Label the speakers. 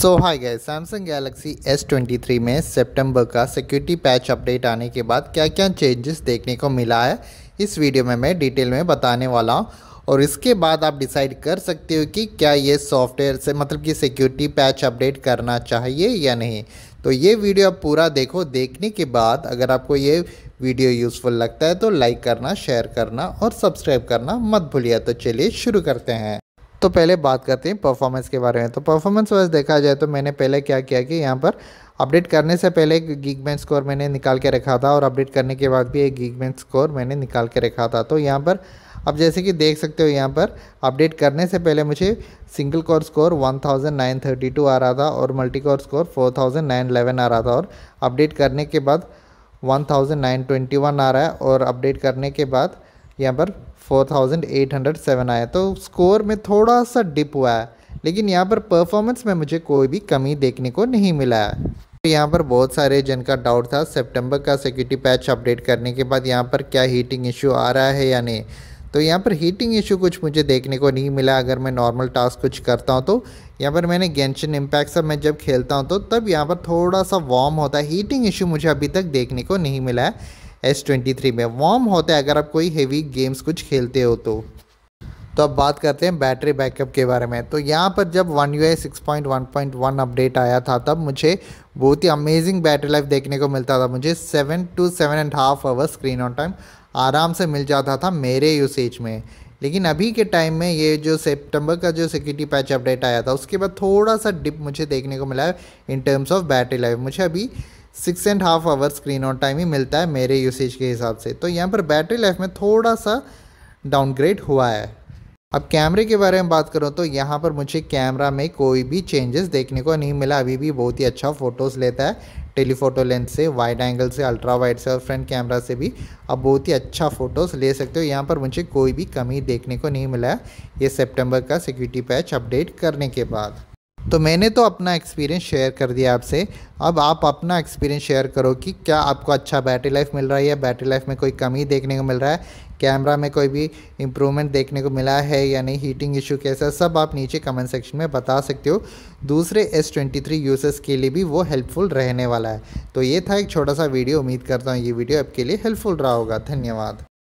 Speaker 1: सो हाय गए Samsung Galaxy S23 में सितंबर का सिक्योरिटी पैच अपडेट आने के बाद क्या क्या चेंजेस देखने को मिला है इस वीडियो में मैं डिटेल में बताने वाला हूँ और इसके बाद आप डिसाइड कर सकते हो कि क्या ये सॉफ्टवेयर से मतलब कि सिक्योरिटी पैच अपडेट करना चाहिए या नहीं तो ये वीडियो आप पूरा देखो देखने के बाद अगर आपको ये वीडियो यूज़फुल लगता है तो लाइक करना शेयर करना और सब्सक्राइब करना मत भूलिए तो चलिए शुरू करते हैं तो पहले बात करते हैं परफॉर्मेंस के बारे में तो परफॉर्मेंस वाइज देखा जाए तो मैंने पहले क्या किया कि यहाँ पर अपडेट करने से पहले गीक बैंक स्कोर मैंने निकाल के रखा था और अपडेट करने के बाद भी एक गीक बैंक स्कोर मैंने निकाल के रखा था तो यहाँ पर अब जैसे कि देख सकते हो यहाँ पर अपडेट करने से पहले मुझे सिंगल कोर स्कोर 1932 आ रहा था और मल्टी कोर स्कोर 4911 आ रहा था और अपडेट करने के बाद 1921 आ रहा है और अपडेट करने के बाद यहाँ पर 4807 आया तो स्कोर में थोड़ा सा डिप हुआ है लेकिन यहाँ पर परफॉर्मेंस में मुझे कोई भी कमी देखने को नहीं मिला है तो यहाँ पर बहुत सारे जन का डाउट था सितंबर का सिक्योरिटी पैच अपडेट करने के बाद यहाँ पर क्या हीटिंग इशू आ रहा है या नहीं तो यहाँ पर हीटिंग इशू कुछ मुझे देखने को नहीं मिला अगर मैं नॉर्मल टास्क कुछ करता हूँ तो यहाँ पर मैंने गेंशन इम्पैक्ट सब मैं जब खेलता हूँ तो तब यहाँ पर थोड़ा सा वार्म होता है हीटिंग इशू मुझे अभी तक देखने को नहीं मिला है एस ट्वेंटी थ्री में वार्म होता है अगर आप कोई हेवी गेम्स कुछ खेलते हो तो तो अब बात करते हैं बैटरी बैकअप के बारे में तो यहाँ पर जब One U I six point one point one update आया था तब मुझे बहुत ही अमेजिंग बैटरी लाइफ देखने को मिलता था मुझे seven to seven and half hour screen on time आराम से मिल जाता था मेरे यूसेज में लेकिन अभी के टाइम में ये जो सेप्टेम्बर का जो सिक्योरिटी पैच अपडेट आया था उसके बाद थोड़ा सा डिप मुझे देखने को मिला है in terms of battery life मुझे अभी six and half hour screen on time ही मिलता है मेरे यूसेज के हिसाब से तो यहाँ पर बैटरी लाइफ में थोड़ा सा डाउनग्रेड हुआ है अब कैमरे के बारे में बात करूँ तो यहाँ पर मुझे कैमरा में कोई भी चेंजेस देखने को नहीं मिला अभी भी बहुत ही अच्छा फ़ोटोज़ लेता है टेलीफोटो लेंस से वाइड एंगल से अल्ट्रा वाइड से और फ्रंट कैमरा से भी अब बहुत ही अच्छा फ़ोटोज़ ले सकते हो यहाँ पर मुझे कोई भी कमी देखने को नहीं मिला है ये सेप्टेम्बर का सिक्योरिटी पैच अपडेट करने के बाद तो मैंने तो अपना एक्सपीरियंस शेयर कर दिया आपसे अब आप अपना एक्सपीरियंस शेयर करो कि क्या आपको अच्छा बैटरी लाइफ मिल रहा है या बैटरी लाइफ में कोई कमी देखने को मिल रहा है कैमरा में कोई भी इम्प्रूवमेंट देखने को मिला है या नहीं हीटिंग इशू कैसा सब आप नीचे कमेंट सेक्शन में बता सकते हो दूसरे एस ट्वेंटी थ्री यूजर्स के लिए भी वो हेल्पफुल रहने वाला है तो ये था एक छोटा सा वीडियो उम्मीद करता हूँ ये वीडियो आपके लिए हेल्पफुल रहा होगा धन्यवाद